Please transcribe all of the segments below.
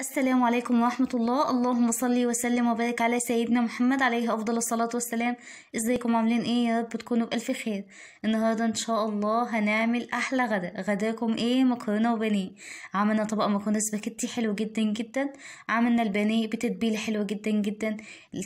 السلام عليكم ورحمة الله اللهم صلي وسلم وبارك على سيدنا محمد عليه أفضل الصلاة والسلام ازيكم عاملين ايه يا رب تكونوا بألف خير النهاردة ان شاء الله هنعمل أحلى غدا غداكم ايه مكرونة وبانيه عملنا طبق مكرونة سباكتي حلو جدا جدا عملنا البانيه بتتبيلة حلوة جدا جدا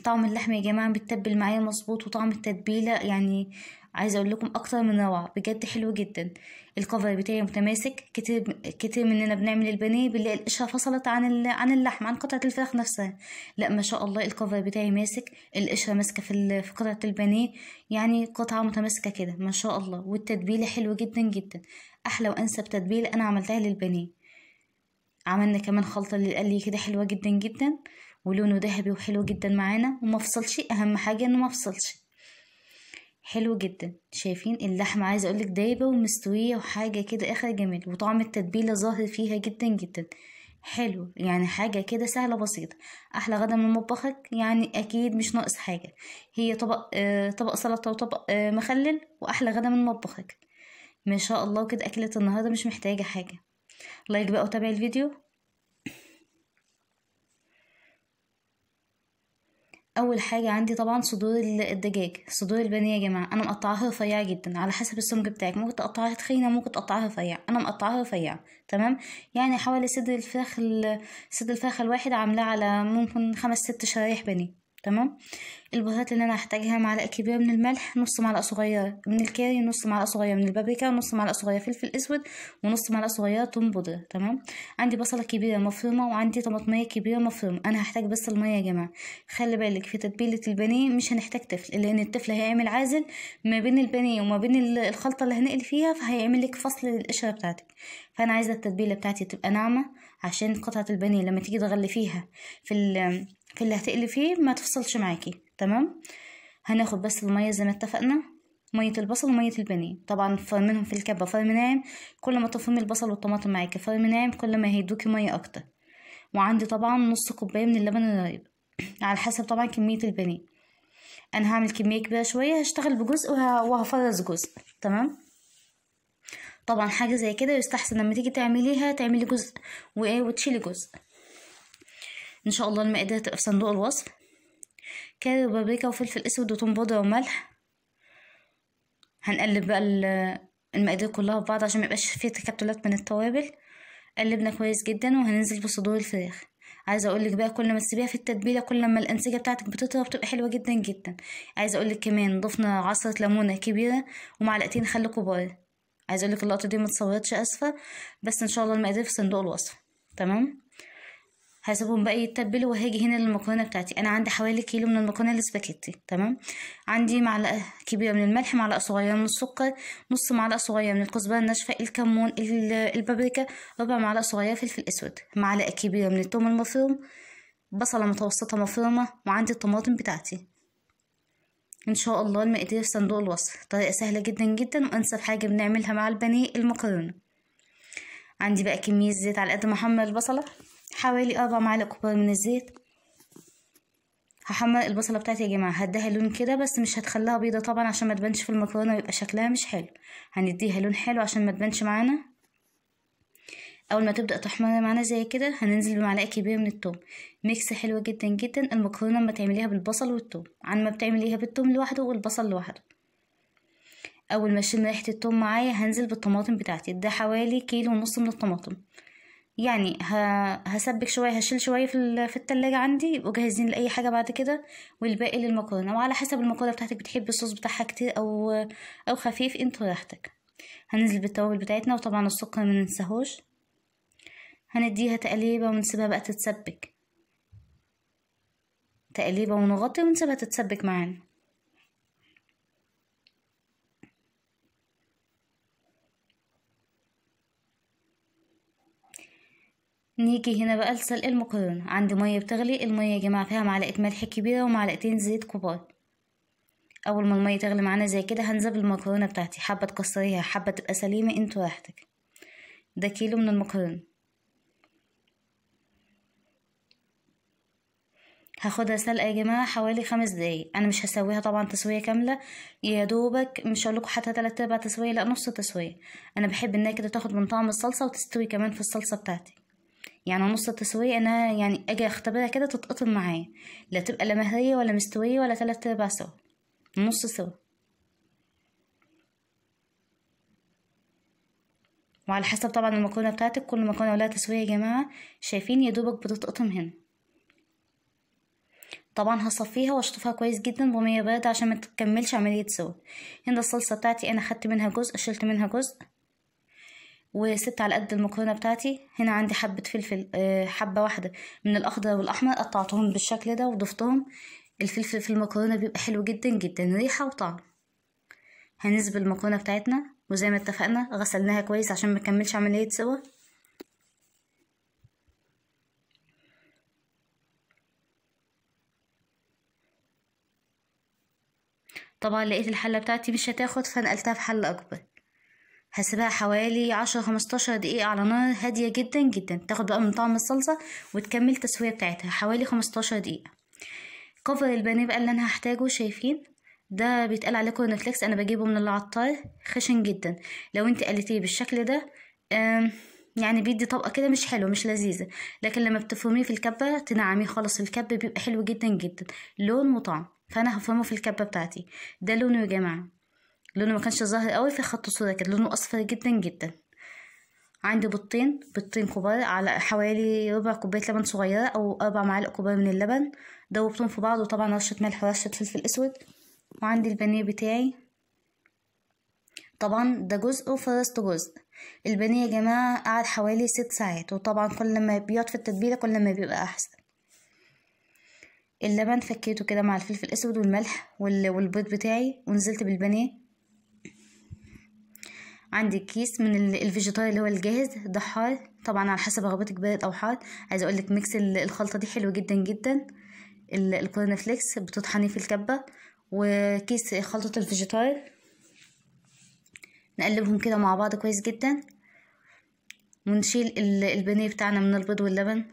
طعم اللحمة يا جماعة بتتبل معايا مظبوط وطعم التتبيلة يعني عايزه اقول لكم اكتر من روعه بجد حلو جدا الكفر بتاعي متماسك كتير كتير مننا بنعمل البانيه بنلاقي القشره فصلت عن عن اللحم عن قطعه الفراخ نفسها لا ما شاء الله الكفر بتاعي ماسك القشره ماسكه في في قطعه البانيه يعني قطعه متماسكه كده ما شاء الله والتتبيله حلوه جدا جدا احلى وانسب تتبيله انا عملتها للبانيه عملنا كمان خلطه للقلي كده حلوه جدا جدا ولونه ذهبي وحلو جدا معانا ومفصلش اهم حاجه انه مفصلش حلو جدا شايفين اللحمة عايزة اقولك دايبة ومستوية وحاجة كده اخر جميل وطعم التتبيلة ظاهر فيها جدا جدا حلو يعني حاجة كده سهلة بسيطة أحلى غدا من مطبخك يعني أكيد مش ناقص حاجة هي طبق آه طبق سلطة وطبق آه مخلل وأحلى غدا من مطبخك ما شاء الله كده أكلة النهاردة مش محتاجة حاجة لايك بقى وتابع الفيديو اول حاجه عندي طبعا صدور الدجاج صدور البانيه يا جماعه انا مقطعاها رفيعه جدا على حسب السمك بتاعك ممكن تقطعها تخينه ممكن تقطعها رفيعه انا مقطعاها رفيعه تمام يعني حوالي صدر الفراخ صدر الفخ الواحد عاملاه على ممكن خمس ست شرايح بانيه تمام البهارات اللي انا هحتاجها معلقه كبيره من الملح نص معلقه صغيره من الكاري نص معلقه صغيره من البابريكا نص معلقه صغيره فلفل اسود ونص معلقه صغيره توم بودره تمام عندي بصله كبيره مفرومه وعندي طماطميه كبيره مفرومه انا هحتاج بس الميه يا جماعه خلي بالك في تتبيله البانيه مش هنحتاج تفل لان التفل هيعمل عازل ما بين البانيه وما بين الخلطه اللي هنقل فيها فهيعمل لك فصل للقشره بتاعتك فانا عايزه التتبيله بتاعتي تبقى ناعمه عشان قطعه البانيه لما تيجي فيها في في اللي هتقلي ما تفصلش معاكي تمام هناخد بس المية زي ما اتفقنا مية البصل ومية البنين طبعا فرمنهم في الكبة فرم ناعم كل ما تفرمي البصل والطماطم معاكي فرم ناعم كل ما هيدوكي مية اكتر وعندي طبعا نص كوباية من اللبن الرايب على حسب طبعا كمية البنين انا هعمل كمية كبيرة شوية هشتغل بجزء وهفرز جزء تمام طبعا حاجة زي كده يستحسن لما تيجي تعمليها تعملي جزء وايه وتشيلي جزء ان شاء الله المائده هتبقى في صندوق الوصف كاري وبابريكا وفلفل اسود وتوم بودره وملح هنقلب بقى المقادير كلها في بعض عشان ميبقاش فيه تكتلات من التوابل قلبنا كويس جدا وهننزل بصدور الفراخ عايزه اقول لك بقى كل ما تسيبيها في التتبيله كل ما الانسجه بتاعتك بتطرى بتبقى حلوه جدا جدا عايزه اقول لك كمان ضفنا عصره ليمونه كبيره ومعلقتين خل كبار عايزه اقول لك اللقطه دي ما اتصورتش اسفه بس ان شاء الله المقادير في صندوق الوصف تمام هسيبهم بقى يتبلوا وهاجي هنا للمكرونه بتاعتي انا عندي حوالي كيلو من المكرونه الاسباجيتي تمام عندي معلقه كبيره من الملح معلقه صغيره من السكر نص معلقه صغيره من الكزبره الناشفه الكمون البابريكا ربع معلقه صغيره فلفل اسود معلقه كبيره من الثوم المفروم بصله متوسطه مفرومه وعندي الطماطم بتاعتي ان شاء الله المقادير في صندوق الوصف طريقه سهله جدا جدا وانسب حاجه بنعملها مع البانيه المكرونه عندي بقى كميه زيت على قد ما احمر البصله حوالي أربع معالق كبار من الزيت هحمر البصلة بتاعتي يا جماعة هديها لون كده بس مش هتخليها بيضة طبعا عشان ما تبانش في المكرونة ويبقى شكلها مش حلو هنديها لون حلو عشان ما تبانش معانا اول ما تبدا تحمر معانا زي كده هننزل بمعلقه كبيره من الثوم ميكس حلو جدا جدا المكرونه اما تعمليها بالبصل والثوم عن ما بتعمليها بالثوم لوحده والبصل لوحده اول ما اشم ريحه الثوم معايا هنزل بالطماطم بتاعتي ده حوالي كيلو ونص من الطماطم يعني هسبك شوية هشيل شوية في في التلاجة عندي وجهزين لأي حاجة بعد كده والباقي للمكرونة وعلى حسب المكرونة بتاعتك بتحب الصوص بتاعها كتير أو أو خفيف انت راحتك هننزل بالتوابل بتاعتنا وطبعا السكر مننساهوش هنديها تقليبة ونسيبها بقى تتسبك تقليبة ونغطي ونسيبها تتسبك معانا نيجي هنا بقى لسلق المكرونة عندي مية بتغلي المية يا جماعة فيها معلقة ملح كبيرة ومعلقتين زيت كبار أول ما المية تغلي معانا زي كده هنزل المكرونة بتاعتي حابة تكسريها حابة تبقى سليمة انتوا راحتك ده كيلو من المكرونة هاخدها سلقة يا جماعة حوالي خمس دقايق أنا مش هسويها طبعا تسوية كاملة يا دوبك مش هقولكوا حتى تلات أرباع تسوية لأ نص تسوية أنا بحب إنها كده تاخد من طعم الصلصة وتستوي كمان في الصلصة بتاعتي يعني نص التسوية ان انا يعني اجي اختبرها كده تتقطن معايا لا تبقى لا مهرية ولا مستوية ولا تلات ارباع سوا نص سوا وعلى حسب طبعا المكرونة بتاعتك كل مكرونة ولا تسوية يا جماعة شايفين يا دوبك بتتقطم هنا طبعا هصفيها واشطفها كويس جدا بمية باردة عشان ما تكملش عملية سوا هنا الصلصة بتاعتي انا خدت منها جزء شلت منها جزء وست على قد المكرونة بتاعتي هنا عندي حبة فلفل آه، حبة واحدة من الأخضر والأحمر قطعتهم بالشكل ده وضفتهم الفلفل في المكرونة بيبقى حلو جدا جدا ريحة وطعم هنسب المكرونة بتاعتنا وزي ما اتفقنا غسلناها كويس عشان ما نكملش عملية سوا طبعا لقيت الحلة بتاعتي مش هتاخد فنقلتها في حلة أكبر هسيبها حوالي عشرة خمستاشر دقيقة على نار هادية جدا جدا تاخد بقى من طعم الصلصة وتكمل التسوية بتاعتها حوالي خمستاشر دقيقة كفر البانيه بقى اللي انا هحتاجه شايفين ده بيتقال عليه كورن فليكس انا بجيبه من العطار خشن جدا لو انت قلتيه بالشكل ده يعني بيدي طبقه كده مش حلوه مش لذيذه لكن لما بتفرميه في الكبه تنعميه خالص الكبه بيبقى حلو جدا جدا لون وطعم فانا هفرمه في الكبه بتاعتي ده لونه يا جماعه لونه ما كانش ظاهر قوي في خط الصوره كده لونه اصفر جدا جدا عندي بطين بطين كبار على حوالي ربع كوبايه لبن صغيره او اربع معالق كبار من اللبن دوبتهم في بعض وطبعا رشه ملح ورشه فلفل اسود وعندي البانيه بتاعي طبعا ده جزء وفرست جزء البانيه يا جماعه قعد حوالي ست ساعات وطبعا كل ما بيقعد في التتبيله كل ما بيبقى احسن اللبن فكيته كده مع الفلفل الاسود والملح والبيض بتاعي ونزلت بالبانيه عندي كيس من الفيجيتار اللي هو الجاهز ده حار طبعا على حسب رغبتك بارد او حار عايزه اقول لك ميكس الخلطه دي حلو جدا جدا الكورن فليكس بتطحني في الكبه وكيس خلطه الفيجيتار نقلبهم كده مع بعض كويس جدا ونشيل البانيه بتاعنا من البيض واللبن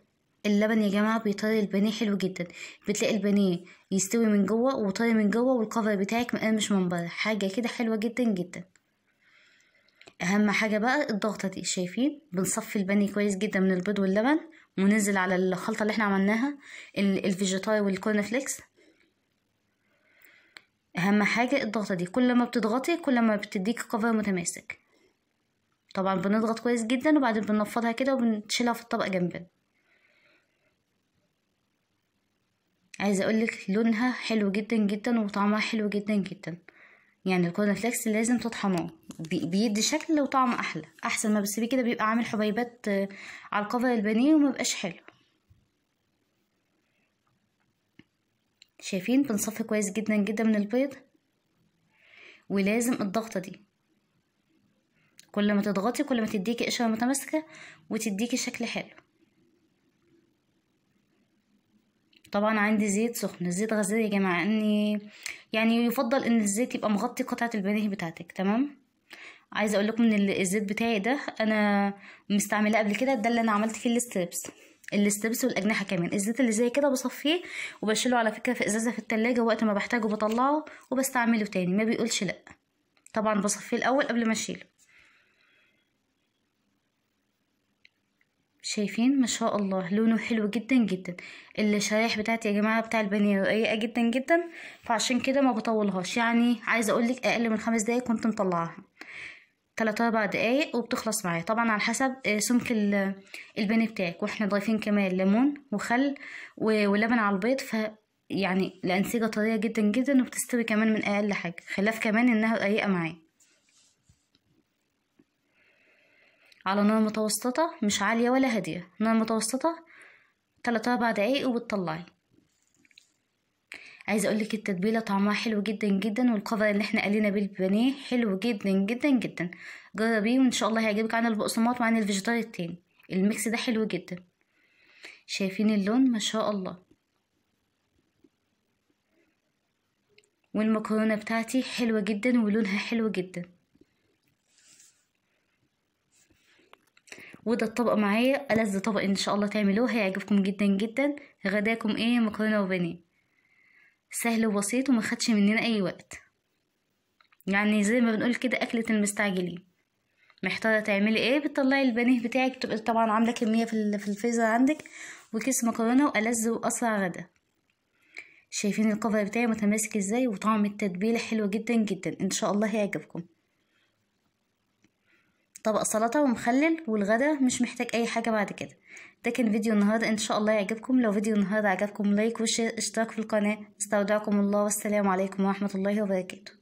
اللبن يا جماعه بيطري البانيه حلو جدا بتلاقي البانيه يستوي من جوه وطري من جوه والكفر بتاعك مقرمش من بره حاجه كده حلوه جدا جدا اهم حاجه بقى الضغطه دي شايفين بنصفي البني كويس جدا من البيض واللبن وننزل على الخلطه اللي احنا عملناها الفيجيتاي والكورن فليكس اهم حاجه الضغطه دي كل ما بتضغطي كل ما بتديكي كفر متماسك طبعا بنضغط كويس جدا وبعدين بنفضها كده وبنشيلها في الطبق جنبنا عايزه اقولك لونها حلو جدا جدا وطعمها حلو جدا جدا يعني الكورن فليكس لازم تطحنوه بيدي شكل وطعم احلى احسن ما بتسيبيه كده بيبقى عامل حبيبات آه، على الكفر البانيه ومبقاش حلو شايفين بنصفي كويس جدا جدا من البيض ولازم الضغطة دي كل ما تضغطي كل ما تديكي قشرة متماسكة وتديكي شكل حلو طبعا عندي زيت سخن زيت غزال يا جماعه اني يعني يفضل ان الزيت يبقى مغطي قطعه البانيه بتاعتك تمام عايزه اقول لكم ان الزيت بتاعي ده انا مستعملاه قبل كده ده اللي انا عملت فيه الستريبس الستريبس والاجنحه كمان الزيت اللي زي كده بصفيه وبشيله على فكره في ازازه في التلاجة وقت ما بحتاجه بطلعه وبستعمله تاني ما بيقولش لا طبعا بصفيه الاول قبل ما اشيله شايفين ما شاء الله لونه حلو جدا جدا الشرايح بتاعتي يا جماعه بتاع البنيه رقيقه جدا جدا فعشان كده ما بطولهاش يعني عايزه اقولك اقل من خمس دقايق كنت مطلعاها تلات اربع دقايق وبتخلص معايا طبعا على حسب آه، سمك البانيه بتاعك واحنا ضايفين كمان ليمون وخل ولبن على البيض ف يعني الانسجه طريه جدا جدا وبتستوي كمان من اقل حاجه خلاف كمان انها رقيقه معايا على نار متوسطة مش عالية ولا هادية نار متوسطة تلات أربع دقايق وبتطلعي عايزة أقولك التتبيلة طعمها حلو جدا جدا والقدر اللي احنا قلينا بيه البانيه حلو جدا جدا جدا جربيه وإن شاء الله هيعجبك عن البقسماط وعن الفيجيتار التاني الميكس ده حلو جدا شايفين اللون ما شاء الله والمكرونة بتاعتي حلوة جدا ولونها حلو جدا وده الطبق معايا ألذ طبق إن شاء الله تعملوه هيعجبكم جدا جدا غداكم إيه مكرونة وبانيه سهل وبسيط ومخدش مننا أي وقت يعني زي ما بنقول كده أكلة المستعجلين محتارة تعملي ايه بتطلعي البانيه بتاعك تبقى طبعا عاملة كمية في الفريزر عندك وكيس مكرونة وألذ وأسرع غدا شايفين الكفر بتاعي متماسك ازاي وطعم التتبيلة حلو جدا جدا ان شاء الله هيعجبكم طبق سلطة ومخلل والغدا مش محتاج أي حاجة بعد كده ده كان فيديو النهاردة إن شاء الله يعجبكم لو فيديو النهاردة عجبكم لايك وشير اشتراك في القناة استودعكم الله والسلام عليكم ورحمة الله وبركاته